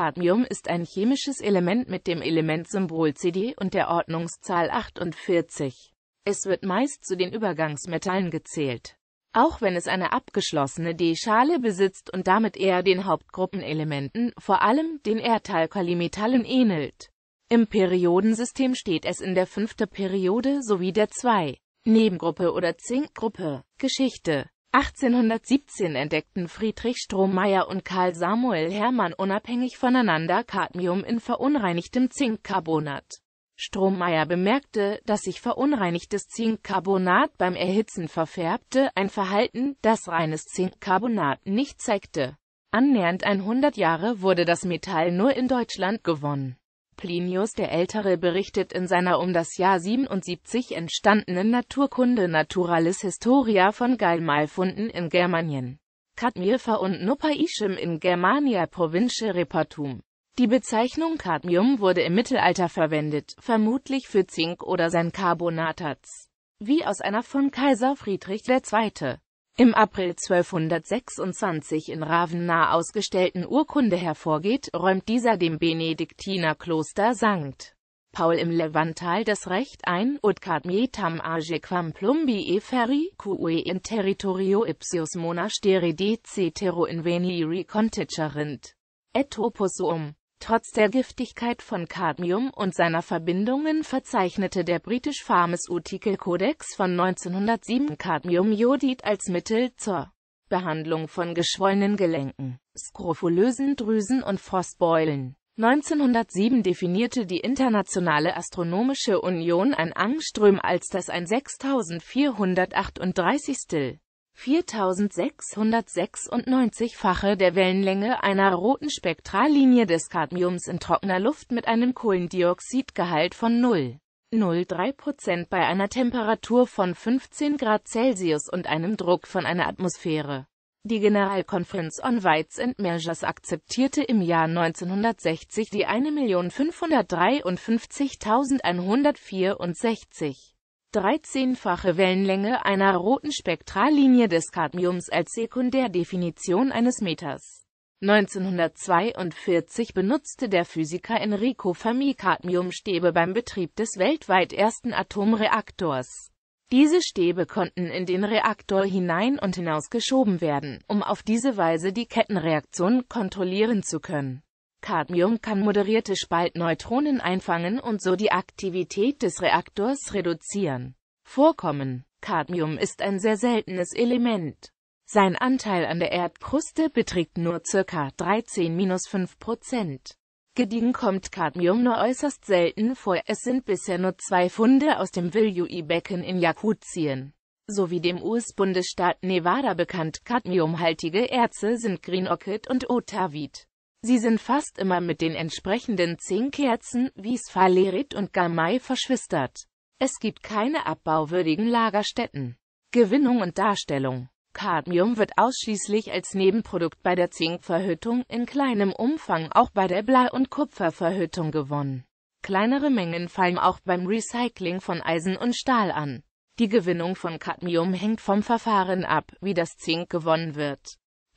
Cadmium ist ein chemisches Element mit dem Elementsymbol Cd und der Ordnungszahl 48. Es wird meist zu den Übergangsmetallen gezählt. Auch wenn es eine abgeschlossene D-Schale besitzt und damit eher den Hauptgruppenelementen, vor allem den Erdalkalimetallen ähnelt. Im Periodensystem steht es in der fünften Periode sowie der 2. Nebengruppe oder Zinkgruppe. Geschichte 1817 entdeckten Friedrich Strohmayer und Karl Samuel Hermann unabhängig voneinander Cadmium in verunreinigtem Zinkcarbonat. Strohmayer bemerkte, dass sich verunreinigtes Zinkcarbonat beim Erhitzen verfärbte, ein Verhalten, das reines Zinkcarbonat nicht zeigte. Annähernd 100 Jahre wurde das Metall nur in Deutschland gewonnen. Plinius der Ältere berichtet in seiner um das Jahr 77 entstandenen Naturkunde Naturalis Historia von Galmalfunden in Germanien, Kadmilfa und Nupaischem in Germania Provincia Repertum. Die Bezeichnung Cadmium wurde im Mittelalter verwendet, vermutlich für Zink oder sein Carbonatatz. wie aus einer von Kaiser Friedrich II im April 1226 in Ravenna ausgestellten Urkunde hervorgeht, räumt dieser dem Benediktinerkloster St. Paul im Levantal das Recht ein, ut cadmetam agequam plumbi e ferri, cue in territorio ipsius monasteri de cetero inveni recontigerint, et opus um. Trotz der Giftigkeit von Cadmium und seiner Verbindungen verzeichnete der British Pharmaceutical Codex von 1907 Cadmiumjodid als Mittel zur Behandlung von geschwollenen Gelenken, skrofulösen Drüsen und Frostbeulen. 1907 definierte die Internationale Astronomische Union ein Angström als das ein 6438. 4696-fache der Wellenlänge einer roten Spektrallinie des Cadmiums in trockener Luft mit einem Kohlendioxidgehalt von 0,03% bei einer Temperatur von 15 Grad Celsius und einem Druck von einer Atmosphäre. Die Generalkonferenz on Weights and Measures akzeptierte im Jahr 1960 die 1.553.164 13-fache Wellenlänge einer roten Spektrallinie des Cadmiums als Sekundärdefinition eines Meters. 1942 benutzte der Physiker Enrico Fermi Cadmiumstäbe beim Betrieb des weltweit ersten Atomreaktors. Diese Stäbe konnten in den Reaktor hinein und hinaus geschoben werden, um auf diese Weise die Kettenreaktion kontrollieren zu können. Cadmium kann moderierte Spaltneutronen einfangen und so die Aktivität des Reaktors reduzieren. Vorkommen Cadmium ist ein sehr seltenes Element. Sein Anteil an der Erdkruste beträgt nur ca. 13-5%. Gediegen kommt Cadmium nur äußerst selten vor, es sind bisher nur zwei Funde aus dem Viljui-Becken in Jakutien sowie dem US-Bundesstaat Nevada bekannt. Cadmiumhaltige Erze sind Greenockit und Otavit. Sie sind fast immer mit den entsprechenden zehn wie Sphalerit und Gamay verschwistert. Es gibt keine abbauwürdigen Lagerstätten. Gewinnung und Darstellung Cadmium wird ausschließlich als Nebenprodukt bei der Zinkverhüttung, in kleinem Umfang auch bei der Blei- und Kupferverhüttung gewonnen. Kleinere Mengen fallen auch beim Recycling von Eisen und Stahl an. Die Gewinnung von Cadmium hängt vom Verfahren ab, wie das Zink gewonnen wird.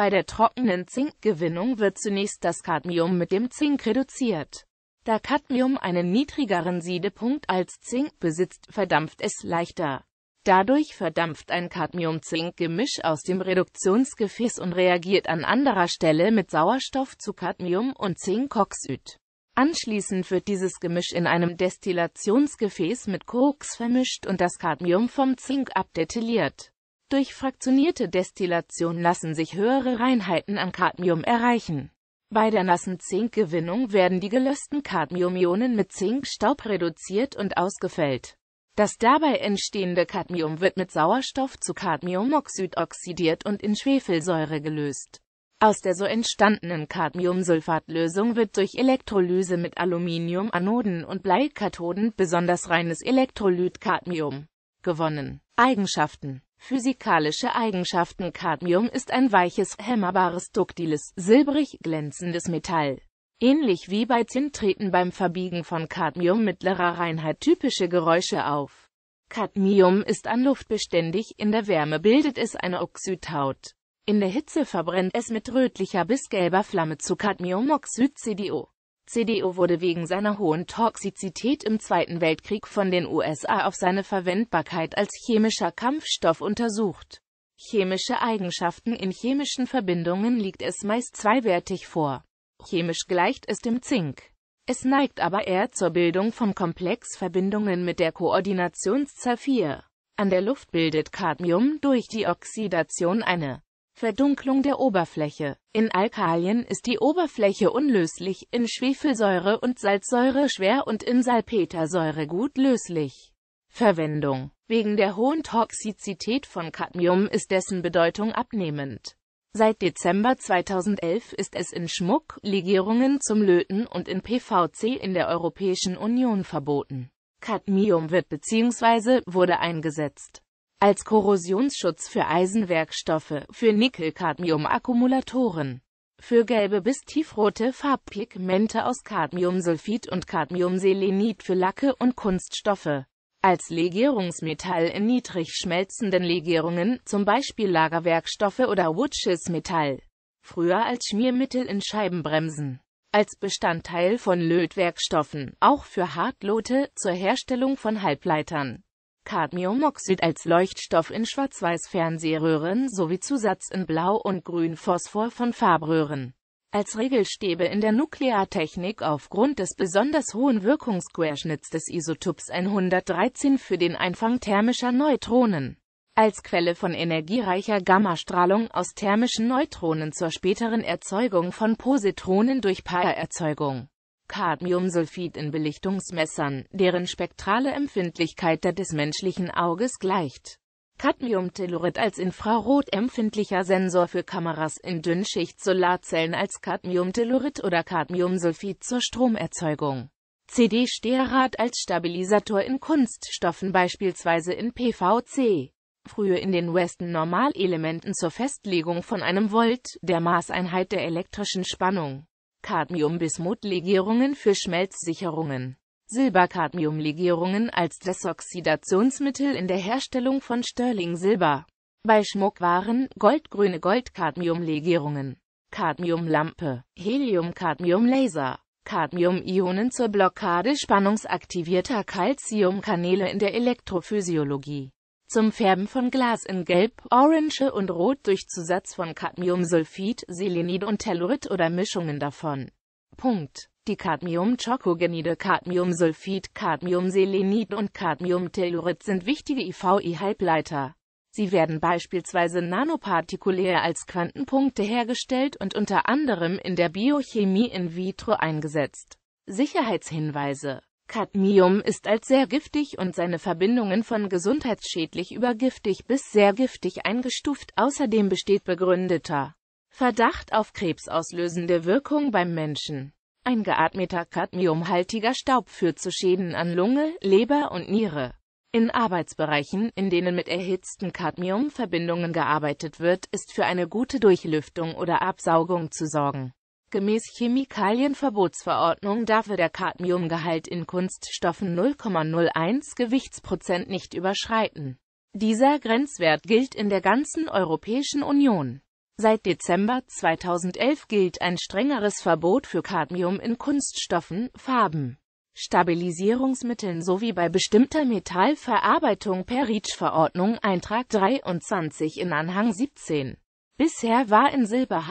Bei der trockenen Zinkgewinnung wird zunächst das Cadmium mit dem Zink reduziert. Da Cadmium einen niedrigeren Siedepunkt als Zink besitzt, verdampft es leichter. Dadurch verdampft ein Cadmium-Zink-Gemisch aus dem Reduktionsgefäß und reagiert an anderer Stelle mit Sauerstoff zu Cadmium und Zinkoxid. Anschließend wird dieses Gemisch in einem Destillationsgefäß mit Koks vermischt und das Cadmium vom Zink abdetilliert. Durch fraktionierte Destillation lassen sich höhere Reinheiten an Cadmium erreichen. Bei der nassen Zinkgewinnung werden die gelösten Cadmiumionen mit Zinkstaub reduziert und ausgefällt. Das dabei entstehende Cadmium wird mit Sauerstoff zu Cadmiumoxid oxidiert und in Schwefelsäure gelöst. Aus der so entstandenen Cadmiumsulfatlösung wird durch Elektrolyse mit Aluminiumanoden und Bleikathoden besonders reines Elektrolyt-Cadmium gewonnen. Eigenschaften Physikalische Eigenschaften Cadmium ist ein weiches, hämmerbares, duktiles, silbrig glänzendes Metall. Ähnlich wie bei Zinn treten beim Verbiegen von Cadmium mittlerer Reinheit typische Geräusche auf. Cadmium ist an Luft beständig, in der Wärme bildet es eine Oxidhaut. In der Hitze verbrennt es mit rötlicher bis gelber Flamme zu Cadmiumoxid CDO. CDU wurde wegen seiner hohen Toxizität im Zweiten Weltkrieg von den USA auf seine Verwendbarkeit als chemischer Kampfstoff untersucht. Chemische Eigenschaften In chemischen Verbindungen liegt es meist zweiwertig vor. Chemisch gleicht es dem Zink. Es neigt aber eher zur Bildung von Komplexverbindungen mit der Koordinationszahl 4. An der Luft bildet Cadmium durch die Oxidation eine Verdunklung der Oberfläche. In Alkalien ist die Oberfläche unlöslich, in Schwefelsäure und Salzsäure schwer und in Salpetersäure gut löslich. Verwendung Wegen der hohen Toxizität von Cadmium ist dessen Bedeutung abnehmend. Seit Dezember 2011 ist es in Schmuck, Legierungen zum Löten und in PVC in der Europäischen Union verboten. Cadmium wird bzw. wurde eingesetzt als Korrosionsschutz für Eisenwerkstoffe, für Nickel-Cadmium-Akkumulatoren, für gelbe bis tiefrote Farbpigmente aus Cadmiumsulfid und Cadmiumselenid für Lacke und Kunststoffe, als Legierungsmetall in niedrig schmelzenden Legierungen, zum Beispiel Lagerwerkstoffe oder Woodschiss-Metall, früher als Schmiermittel in Scheibenbremsen als Bestandteil von Lötwerkstoffen, auch für Hartlote, zur Herstellung von Halbleitern. Cadmiumoxid als Leuchtstoff in Schwarz-Weiß-Fernsehröhren sowie Zusatz in Blau und Grün Phosphor von Farbröhren. Als Regelstäbe in der Nukleartechnik aufgrund des besonders hohen Wirkungsquerschnitts des Isotops 113 für den Einfang thermischer Neutronen. Als Quelle von energiereicher Gammastrahlung aus thermischen Neutronen zur späteren Erzeugung von Positronen durch Paererzeugung. Cadmiumsulfid in Belichtungsmessern, deren spektrale Empfindlichkeit der des menschlichen Auges gleicht. Cadmiumtellurid als infrarotempfindlicher Sensor für Kameras in Dünnschicht-Solarzellen als Cadmiumtellurid oder Cadmiumsulfid zur Stromerzeugung. CD-Stearat als Stabilisator in Kunststoffen beispielsweise in PVC. Früher in den Weston-Normalelementen zur Festlegung von einem Volt, der Maßeinheit der elektrischen Spannung. Cadmium-Bismut-Legierungen für Schmelzsicherungen Silber-Cadmium-Legierungen als Desoxidationsmittel in der Herstellung von Sterling-Silber. Bei Schmuckwaren, goldgrüne Gold-Cadmium-Legierungen, Cadmium-Lampe, Helium-Cadmium-Laser, Cadmium-Ionen zur Blockade spannungsaktivierter Calcium-Kanäle in der Elektrophysiologie zum Färben von Glas in Gelb, Orange und Rot durch Zusatz von Cadmiumsulfid, Selenid und Tellurid oder Mischungen davon. Punkt. Die cadmium Cadmiumchocogenide Cadmiumsulfid, Cadmiumselenid und Cadmiumtellurid sind wichtige IVI-Halbleiter. Sie werden beispielsweise nanopartikulär als Quantenpunkte hergestellt und unter anderem in der Biochemie in vitro eingesetzt. Sicherheitshinweise Cadmium ist als sehr giftig und seine Verbindungen von gesundheitsschädlich über giftig bis sehr giftig eingestuft. Außerdem besteht begründeter Verdacht auf krebsauslösende Wirkung beim Menschen. Ein geatmeter cadmiumhaltiger Staub führt zu Schäden an Lunge, Leber und Niere. In Arbeitsbereichen, in denen mit erhitzten Cadmiumverbindungen gearbeitet wird, ist für eine gute Durchlüftung oder Absaugung zu sorgen. Gemäß Chemikalienverbotsverordnung darf der Cadmiumgehalt in Kunststoffen 0,01 Gewichtsprozent nicht überschreiten. Dieser Grenzwert gilt in der ganzen Europäischen Union. Seit Dezember 2011 gilt ein strengeres Verbot für Cadmium in Kunststoffen, Farben, Stabilisierungsmitteln sowie bei bestimmter Metallverarbeitung per REACH-Verordnung Eintrag 23 in Anhang 17. Bisher war in Silber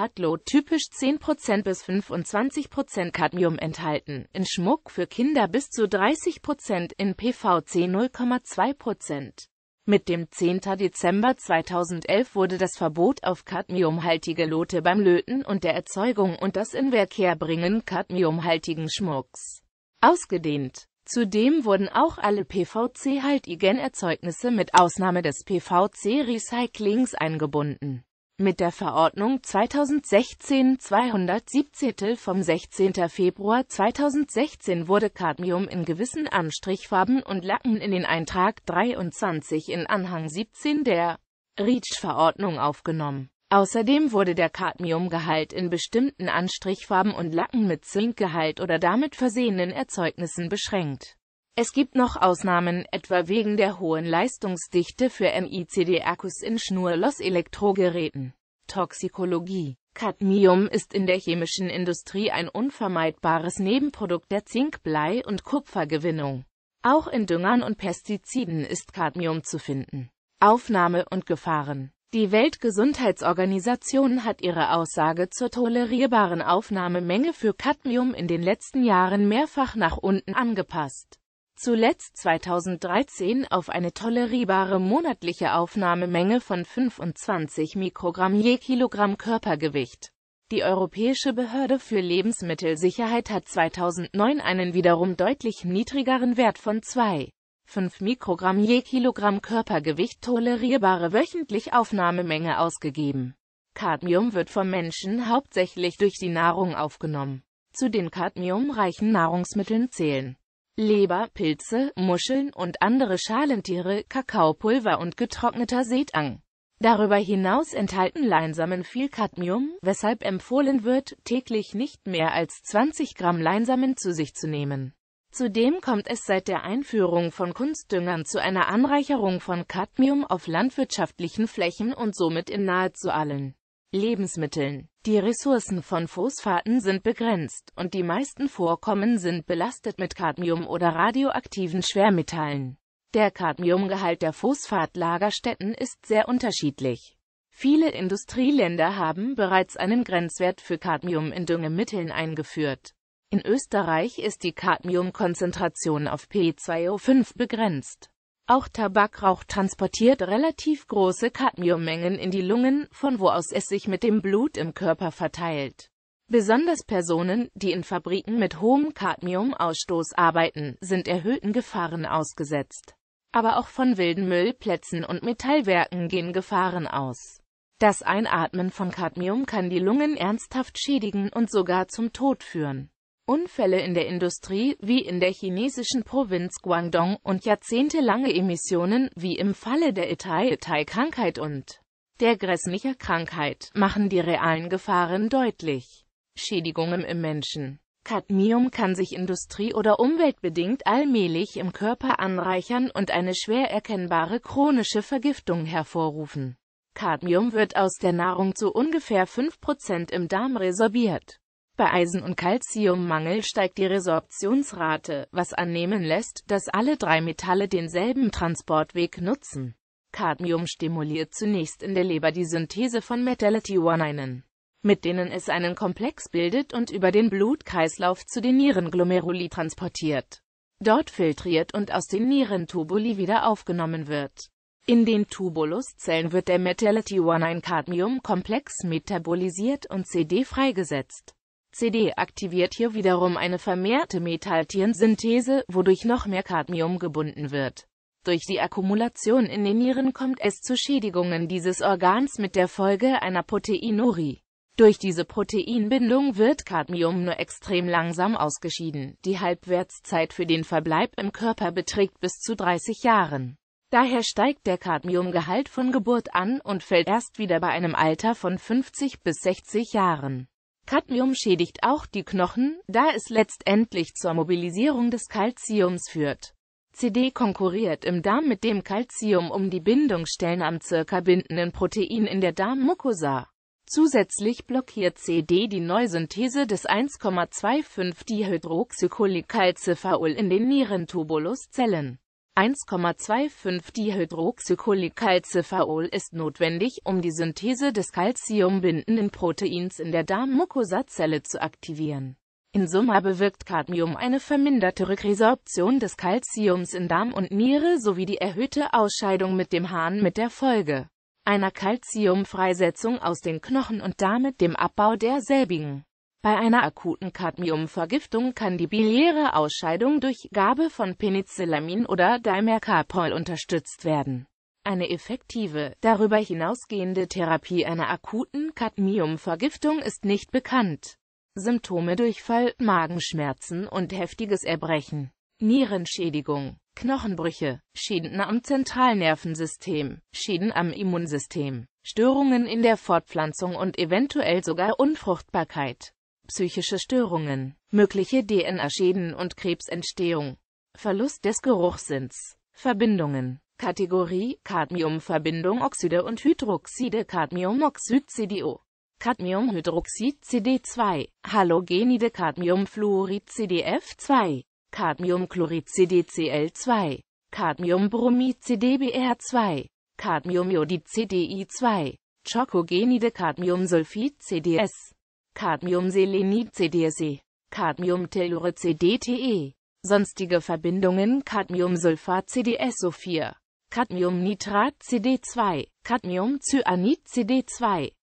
typisch 10% bis 25% Cadmium enthalten, in Schmuck für Kinder bis zu 30%, in PVC 0,2%. Mit dem 10. Dezember 2011 wurde das Verbot auf cadmiumhaltige Lote beim Löten und der Erzeugung und das Inverkehrbringen cadmiumhaltigen Schmucks ausgedehnt. Zudem wurden auch alle PVC-haltigen Erzeugnisse mit Ausnahme des PVC-Recyclings eingebunden. Mit der Verordnung 2016-217 vom 16. Februar 2016 wurde Cadmium in gewissen Anstrichfarben und Lacken in den Eintrag 23 in Anhang 17 der REACH-Verordnung aufgenommen. Außerdem wurde der Cadmiumgehalt in bestimmten Anstrichfarben und Lacken mit Zinkgehalt oder damit versehenen Erzeugnissen beschränkt es gibt noch Ausnahmen, etwa wegen der hohen Leistungsdichte für MICD-Akkus in Schnurlos-Elektrogeräten. Toxikologie Cadmium ist in der chemischen Industrie ein unvermeidbares Nebenprodukt der Zink-, Blei- und Kupfergewinnung. Auch in Düngern und Pestiziden ist Cadmium zu finden. Aufnahme und Gefahren Die Weltgesundheitsorganisation hat ihre Aussage zur tolerierbaren Aufnahmemenge für Cadmium in den letzten Jahren mehrfach nach unten angepasst zuletzt 2013 auf eine tolerierbare monatliche Aufnahmemenge von 25 Mikrogramm je Kilogramm Körpergewicht. Die Europäische Behörde für Lebensmittelsicherheit hat 2009 einen wiederum deutlich niedrigeren Wert von 2,5 Mikrogramm je Kilogramm Körpergewicht tolerierbare wöchentlich Aufnahmemenge ausgegeben. Cadmium wird vom Menschen hauptsächlich durch die Nahrung aufgenommen. Zu den cadmiumreichen Nahrungsmitteln zählen Leber, Pilze, Muscheln und andere Schalentiere, Kakaopulver und getrockneter Seetang. Darüber hinaus enthalten Leinsamen viel Cadmium, weshalb empfohlen wird, täglich nicht mehr als 20 Gramm Leinsamen zu sich zu nehmen. Zudem kommt es seit der Einführung von Kunstdüngern zu einer Anreicherung von Cadmium auf landwirtschaftlichen Flächen und somit in nahezu allen Lebensmitteln. Die Ressourcen von Phosphaten sind begrenzt, und die meisten Vorkommen sind belastet mit Cadmium oder radioaktiven Schwermetallen. Der Cadmiumgehalt der Phosphatlagerstätten ist sehr unterschiedlich. Viele Industrieländer haben bereits einen Grenzwert für Cadmium in Düngemitteln eingeführt. In Österreich ist die Cadmiumkonzentration auf P2O5 begrenzt. Auch Tabakrauch transportiert relativ große Cadmiummengen in die Lungen, von wo aus es sich mit dem Blut im Körper verteilt. Besonders Personen, die in Fabriken mit hohem Cadmiumausstoß arbeiten, sind erhöhten Gefahren ausgesetzt. Aber auch von wilden Müllplätzen und Metallwerken gehen Gefahren aus. Das Einatmen von Cadmium kann die Lungen ernsthaft schädigen und sogar zum Tod führen. Unfälle in der Industrie wie in der chinesischen Provinz Guangdong und jahrzehntelange Emissionen wie im Falle der Itai-Itai-Krankheit und der grässlicher Krankheit machen die realen Gefahren deutlich. Schädigungen im Menschen Cadmium kann sich industrie- oder umweltbedingt allmählich im Körper anreichern und eine schwer erkennbare chronische Vergiftung hervorrufen. Cadmium wird aus der Nahrung zu ungefähr 5% im Darm resorbiert. Bei Eisen- und Calciummangel steigt die Resorptionsrate, was annehmen lässt, dass alle drei Metalle denselben Transportweg nutzen. Cadmium stimuliert zunächst in der Leber die Synthese von Metallothioneinen, mit denen es einen Komplex bildet und über den Blutkreislauf zu den Nierenglomeruli transportiert. Dort filtriert und aus den Nierentubuli wieder aufgenommen wird. In den Tubuluszellen wird der Metallothionein-Cadmium-Komplex metabolisiert und CD freigesetzt. CD aktiviert hier wiederum eine vermehrte Metalltierensynthese, wodurch noch mehr Cadmium gebunden wird. Durch die Akkumulation in den Nieren kommt es zu Schädigungen dieses Organs mit der Folge einer Proteinurie. Durch diese Proteinbindung wird Cadmium nur extrem langsam ausgeschieden. Die Halbwertszeit für den Verbleib im Körper beträgt bis zu 30 Jahren. Daher steigt der Cadmiumgehalt von Geburt an und fällt erst wieder bei einem Alter von 50 bis 60 Jahren. Cadmium schädigt auch die Knochen, da es letztendlich zur Mobilisierung des Calciums führt. CD konkurriert im Darm mit dem Calcium um die Bindungsstellen am circa bindenden Protein in der Darmmucosa. Zusätzlich blockiert CD die Neusynthese des 1,25 Dihydroxycholicalciferol in den Nierentubuluszellen. 1,25 Dihydroxycholicalciferol ist notwendig, um die Synthese des calciumbindenden Proteins in der Darmmukosa-Zelle zu aktivieren. In Summe bewirkt Cadmium eine verminderte Rückresorption des Calciums in Darm und Niere sowie die erhöhte Ausscheidung mit dem Hahn mit der Folge einer Calciumfreisetzung aus den Knochen und damit dem Abbau derselbigen. Bei einer akuten Cadmiumvergiftung kann die biliäre Ausscheidung durch Gabe von Penicillamin oder Dimercapol unterstützt werden. Eine effektive, darüber hinausgehende Therapie einer akuten Cadmiumvergiftung ist nicht bekannt. Symptome Durchfall, Magenschmerzen und heftiges Erbrechen, Nierenschädigung, Knochenbrüche, Schäden am Zentralnervensystem, Schäden am Immunsystem, Störungen in der Fortpflanzung und eventuell sogar Unfruchtbarkeit psychische Störungen, mögliche DNA-Schäden und Krebsentstehung, Verlust des Geruchssinns, Verbindungen, Kategorie Cadmiumverbindung Oxide und Hydroxide Cadmiumoxid CDO Cadmiumhydroxid CD2 Halogenide Cadmiumfluorid CDF2 Cadmiumchlorid CDCl2 Cadmiumbromid CDBr2 Cadmiumjodid CDI2 Chocogenide Cadmiumsulfid CDS Cadmium Cadmiumselenid CDSE, Cadmium Tellure CDTE, sonstige Verbindungen Cadmium Sulfat CDSO4, Cadmium Nitrat CD2, Cadmium Cadmiumcyanid CD2,